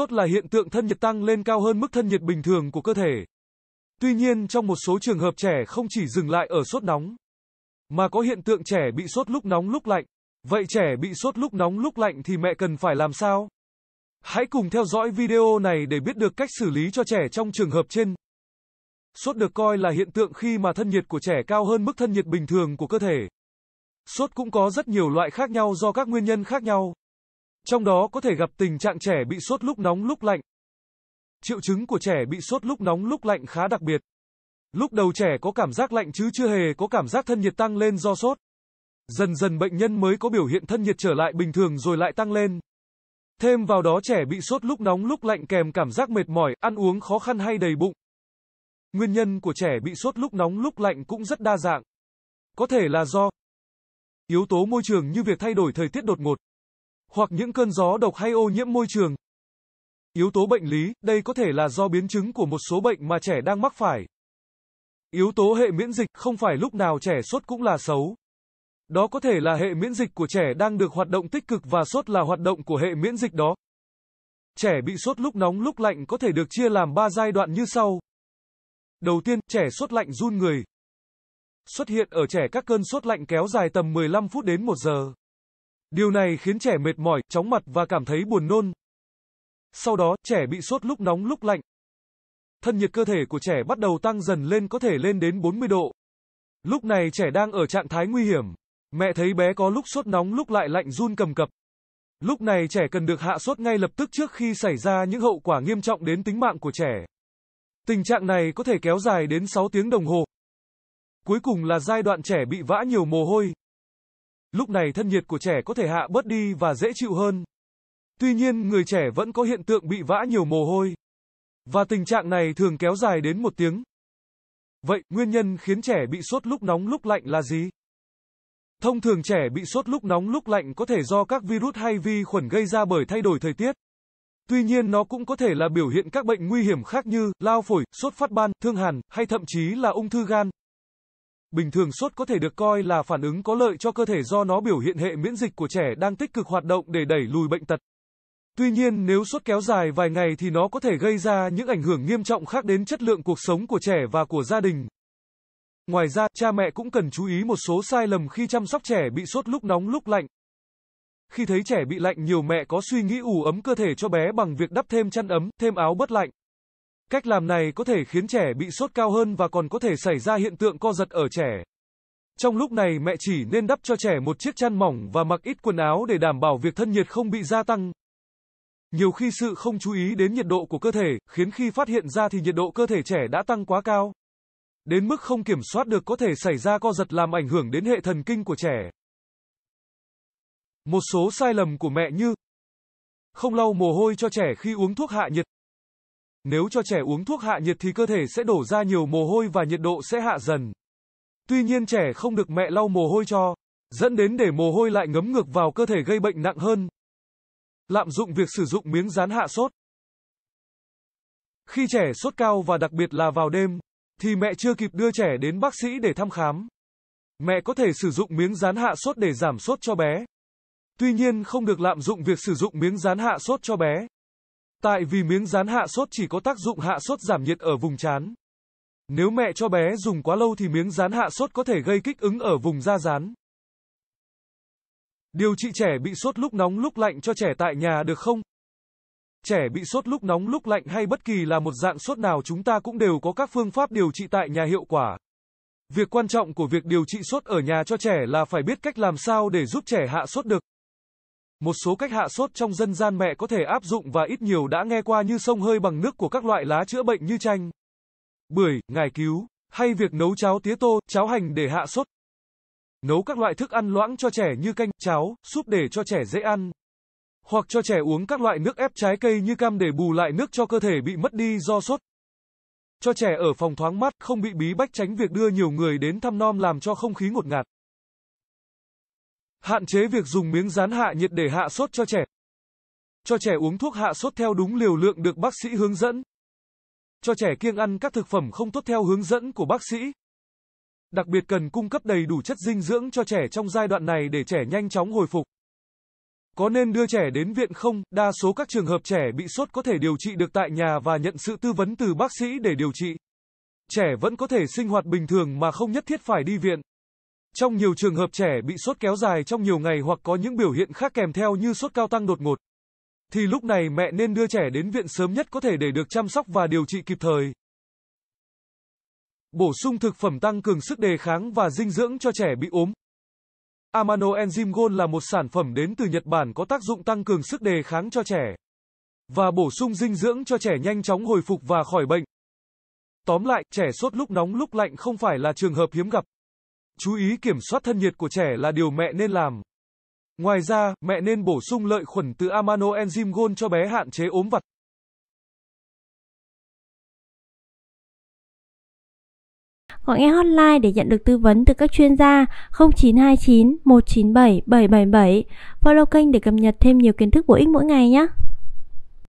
Sốt là hiện tượng thân nhiệt tăng lên cao hơn mức thân nhiệt bình thường của cơ thể. Tuy nhiên trong một số trường hợp trẻ không chỉ dừng lại ở sốt nóng, mà có hiện tượng trẻ bị sốt lúc nóng lúc lạnh. Vậy trẻ bị sốt lúc nóng lúc lạnh thì mẹ cần phải làm sao? Hãy cùng theo dõi video này để biết được cách xử lý cho trẻ trong trường hợp trên. Sốt được coi là hiện tượng khi mà thân nhiệt của trẻ cao hơn mức thân nhiệt bình thường của cơ thể. Sốt cũng có rất nhiều loại khác nhau do các nguyên nhân khác nhau. Trong đó có thể gặp tình trạng trẻ bị sốt lúc nóng lúc lạnh. Triệu chứng của trẻ bị sốt lúc nóng lúc lạnh khá đặc biệt. Lúc đầu trẻ có cảm giác lạnh chứ chưa hề có cảm giác thân nhiệt tăng lên do sốt. Dần dần bệnh nhân mới có biểu hiện thân nhiệt trở lại bình thường rồi lại tăng lên. Thêm vào đó trẻ bị sốt lúc nóng lúc lạnh kèm cảm giác mệt mỏi, ăn uống khó khăn hay đầy bụng. Nguyên nhân của trẻ bị sốt lúc nóng lúc lạnh cũng rất đa dạng. Có thể là do yếu tố môi trường như việc thay đổi thời tiết đột ngột, hoặc những cơn gió độc hay ô nhiễm môi trường. Yếu tố bệnh lý, đây có thể là do biến chứng của một số bệnh mà trẻ đang mắc phải. Yếu tố hệ miễn dịch, không phải lúc nào trẻ sốt cũng là xấu. Đó có thể là hệ miễn dịch của trẻ đang được hoạt động tích cực và sốt là hoạt động của hệ miễn dịch đó. Trẻ bị sốt lúc nóng lúc lạnh có thể được chia làm 3 giai đoạn như sau. Đầu tiên, trẻ sốt lạnh run người. Xuất hiện ở trẻ các cơn sốt lạnh kéo dài tầm 15 phút đến 1 giờ. Điều này khiến trẻ mệt mỏi, chóng mặt và cảm thấy buồn nôn. Sau đó, trẻ bị sốt lúc nóng lúc lạnh. Thân nhiệt cơ thể của trẻ bắt đầu tăng dần lên có thể lên đến 40 độ. Lúc này trẻ đang ở trạng thái nguy hiểm. Mẹ thấy bé có lúc sốt nóng lúc lại lạnh run cầm cập. Lúc này trẻ cần được hạ sốt ngay lập tức trước khi xảy ra những hậu quả nghiêm trọng đến tính mạng của trẻ. Tình trạng này có thể kéo dài đến 6 tiếng đồng hồ. Cuối cùng là giai đoạn trẻ bị vã nhiều mồ hôi, Lúc này thân nhiệt của trẻ có thể hạ bớt đi và dễ chịu hơn. Tuy nhiên người trẻ vẫn có hiện tượng bị vã nhiều mồ hôi. Và tình trạng này thường kéo dài đến một tiếng. Vậy, nguyên nhân khiến trẻ bị sốt lúc nóng lúc lạnh là gì? Thông thường trẻ bị sốt lúc nóng lúc lạnh có thể do các virus hay vi khuẩn gây ra bởi thay đổi thời tiết. Tuy nhiên nó cũng có thể là biểu hiện các bệnh nguy hiểm khác như lao phổi, sốt phát ban, thương hàn hay thậm chí là ung thư gan. Bình thường sốt có thể được coi là phản ứng có lợi cho cơ thể do nó biểu hiện hệ miễn dịch của trẻ đang tích cực hoạt động để đẩy lùi bệnh tật. Tuy nhiên, nếu sốt kéo dài vài ngày thì nó có thể gây ra những ảnh hưởng nghiêm trọng khác đến chất lượng cuộc sống của trẻ và của gia đình. Ngoài ra, cha mẹ cũng cần chú ý một số sai lầm khi chăm sóc trẻ bị sốt lúc nóng lúc lạnh. Khi thấy trẻ bị lạnh, nhiều mẹ có suy nghĩ ủ ấm cơ thể cho bé bằng việc đắp thêm chăn ấm, thêm áo bớt lạnh. Cách làm này có thể khiến trẻ bị sốt cao hơn và còn có thể xảy ra hiện tượng co giật ở trẻ. Trong lúc này mẹ chỉ nên đắp cho trẻ một chiếc chăn mỏng và mặc ít quần áo để đảm bảo việc thân nhiệt không bị gia tăng. Nhiều khi sự không chú ý đến nhiệt độ của cơ thể, khiến khi phát hiện ra thì nhiệt độ cơ thể trẻ đã tăng quá cao. Đến mức không kiểm soát được có thể xảy ra co giật làm ảnh hưởng đến hệ thần kinh của trẻ. Một số sai lầm của mẹ như Không lau mồ hôi cho trẻ khi uống thuốc hạ nhiệt nếu cho trẻ uống thuốc hạ nhiệt thì cơ thể sẽ đổ ra nhiều mồ hôi và nhiệt độ sẽ hạ dần. Tuy nhiên trẻ không được mẹ lau mồ hôi cho, dẫn đến để mồ hôi lại ngấm ngược vào cơ thể gây bệnh nặng hơn. Lạm dụng việc sử dụng miếng dán hạ sốt. Khi trẻ sốt cao và đặc biệt là vào đêm, thì mẹ chưa kịp đưa trẻ đến bác sĩ để thăm khám. Mẹ có thể sử dụng miếng dán hạ sốt để giảm sốt cho bé. Tuy nhiên không được lạm dụng việc sử dụng miếng dán hạ sốt cho bé. Tại vì miếng rán hạ sốt chỉ có tác dụng hạ sốt giảm nhiệt ở vùng chán. Nếu mẹ cho bé dùng quá lâu thì miếng rán hạ sốt có thể gây kích ứng ở vùng da rán. Điều trị trẻ bị sốt lúc nóng lúc lạnh cho trẻ tại nhà được không? Trẻ bị sốt lúc nóng lúc lạnh hay bất kỳ là một dạng sốt nào chúng ta cũng đều có các phương pháp điều trị tại nhà hiệu quả. Việc quan trọng của việc điều trị sốt ở nhà cho trẻ là phải biết cách làm sao để giúp trẻ hạ sốt được. Một số cách hạ sốt trong dân gian mẹ có thể áp dụng và ít nhiều đã nghe qua như sông hơi bằng nước của các loại lá chữa bệnh như chanh, bưởi, ngải cứu, hay việc nấu cháo tía tô, cháo hành để hạ sốt. Nấu các loại thức ăn loãng cho trẻ như canh, cháo, súp để cho trẻ dễ ăn. Hoặc cho trẻ uống các loại nước ép trái cây như cam để bù lại nước cho cơ thể bị mất đi do sốt. Cho trẻ ở phòng thoáng mát, không bị bí bách tránh việc đưa nhiều người đến thăm nom làm cho không khí ngột ngạt. Hạn chế việc dùng miếng rán hạ nhiệt để hạ sốt cho trẻ. Cho trẻ uống thuốc hạ sốt theo đúng liều lượng được bác sĩ hướng dẫn. Cho trẻ kiêng ăn các thực phẩm không tốt theo hướng dẫn của bác sĩ. Đặc biệt cần cung cấp đầy đủ chất dinh dưỡng cho trẻ trong giai đoạn này để trẻ nhanh chóng hồi phục. Có nên đưa trẻ đến viện không? Đa số các trường hợp trẻ bị sốt có thể điều trị được tại nhà và nhận sự tư vấn từ bác sĩ để điều trị. Trẻ vẫn có thể sinh hoạt bình thường mà không nhất thiết phải đi viện. Trong nhiều trường hợp trẻ bị sốt kéo dài trong nhiều ngày hoặc có những biểu hiện khác kèm theo như sốt cao tăng đột ngột, thì lúc này mẹ nên đưa trẻ đến viện sớm nhất có thể để được chăm sóc và điều trị kịp thời. Bổ sung thực phẩm tăng cường sức đề kháng và dinh dưỡng cho trẻ bị ốm. Amano Enzyme Gold là một sản phẩm đến từ Nhật Bản có tác dụng tăng cường sức đề kháng cho trẻ và bổ sung dinh dưỡng cho trẻ nhanh chóng hồi phục và khỏi bệnh. Tóm lại, trẻ sốt lúc nóng lúc lạnh không phải là trường hợp hiếm gặp chú ý kiểm soát thân nhiệt của trẻ là điều mẹ nên làm. Ngoài ra, mẹ nên bổ sung lợi khuẩn từ amano enzyme gold cho bé hạn chế ốm vặt. Gọi nghe hotline để nhận được tư vấn từ các chuyên gia 0929 197 777. Follow kênh để cập nhật thêm nhiều kiến thức bổ ích mỗi ngày nhé.